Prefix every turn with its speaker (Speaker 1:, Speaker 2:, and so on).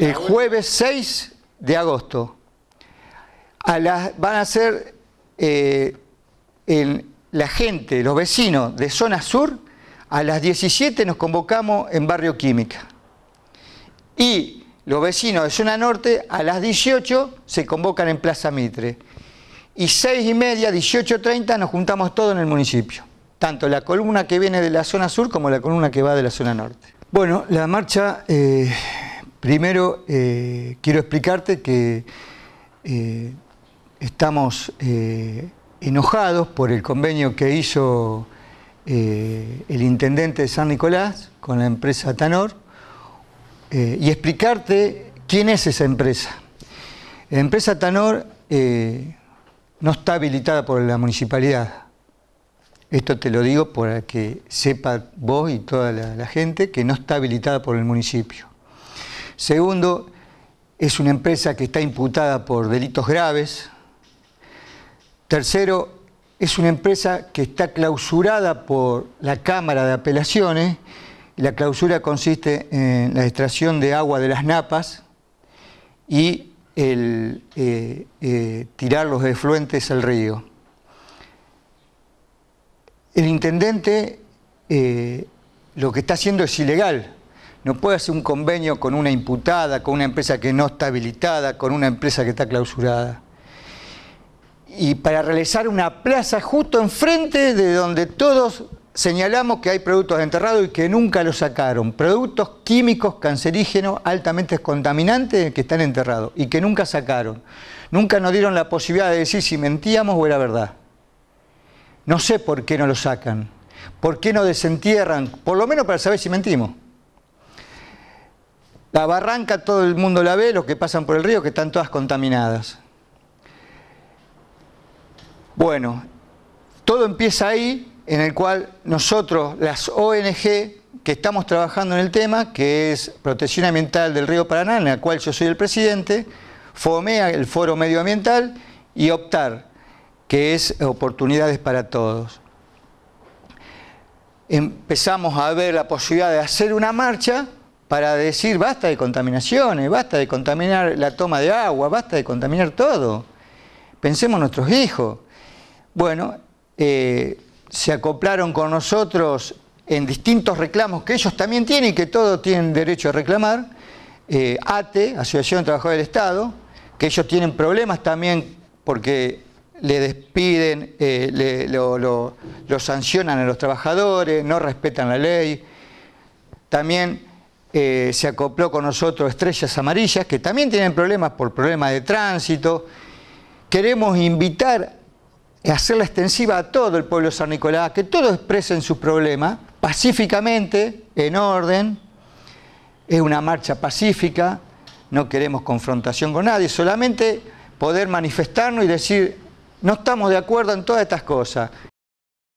Speaker 1: el jueves 6 de agosto. A van a ser eh, la gente, los vecinos de zona sur, a las 17 nos convocamos en Barrio Química. Y los vecinos de zona norte a las 18 se convocan en Plaza Mitre. Y 6 y media, 18.30 nos juntamos todos en el municipio. Tanto la columna que viene de la zona sur como la columna que va de la zona norte. Bueno, la marcha... Eh, Primero, eh, quiero explicarte que eh, estamos eh, enojados por el convenio que hizo el intendente de San Nicolás con la empresa Tanor y explicarte quién es esa empresa. La empresa Tanor no está habilitada por la municipalidad. Esto te lo digo para que sepa vos y toda la gente que no está habilitada por el municipio. Segundo, es una empresa que está imputada por delitos graves. Tercero, es una empresa que está clausurada por la Cámara de Apelaciones. la clausura consiste en la extracción de agua de las napas y el eh, eh, tirar los efluentes al río. El intendente eh, lo que está haciendo es ilegal, no puede hacer un convenio con una imputada, con una empresa que no está habilitada, con una empresa que está clausurada. Y para realizar una plaza justo enfrente de donde todos señalamos que hay productos enterrados y que nunca los sacaron. Productos químicos cancerígenos altamente contaminantes que están enterrados y que nunca sacaron. Nunca nos dieron la posibilidad de decir si mentíamos o era verdad. No sé por qué no lo sacan. ¿Por qué no desentierran? Por lo menos para saber si mentimos. La barranca todo el mundo la ve, los que pasan por el río, que están todas contaminadas. Bueno, todo empieza ahí, en el cual nosotros, las ONG, que estamos trabajando en el tema, que es Protección Ambiental del Río Paraná, en la cual yo soy el presidente, FOMEA, el Foro Medioambiental, y OPTAR, que es Oportunidades para Todos. Empezamos a ver la posibilidad de hacer una marcha para decir basta de contaminaciones, basta de contaminar la toma de agua, basta de contaminar todo. Pensemos nuestros hijos. Bueno, eh, se acoplaron con nosotros en distintos reclamos que ellos también tienen y que todos tienen derecho a reclamar. Eh, ATE, Asociación de Trabajadores del Estado, que ellos tienen problemas también porque le despiden, eh, lo, lo sancionan a los trabajadores, no respetan la ley. También eh, se acopló con nosotros Estrellas Amarillas, que también tienen problemas por problemas de tránsito. Queremos invitar a hacerla extensiva a todo el pueblo de San Nicolás, que todos expresen sus problemas pacíficamente, en orden. Es una marcha pacífica, no queremos confrontación con nadie, solamente poder manifestarnos y decir, no estamos de acuerdo en todas estas cosas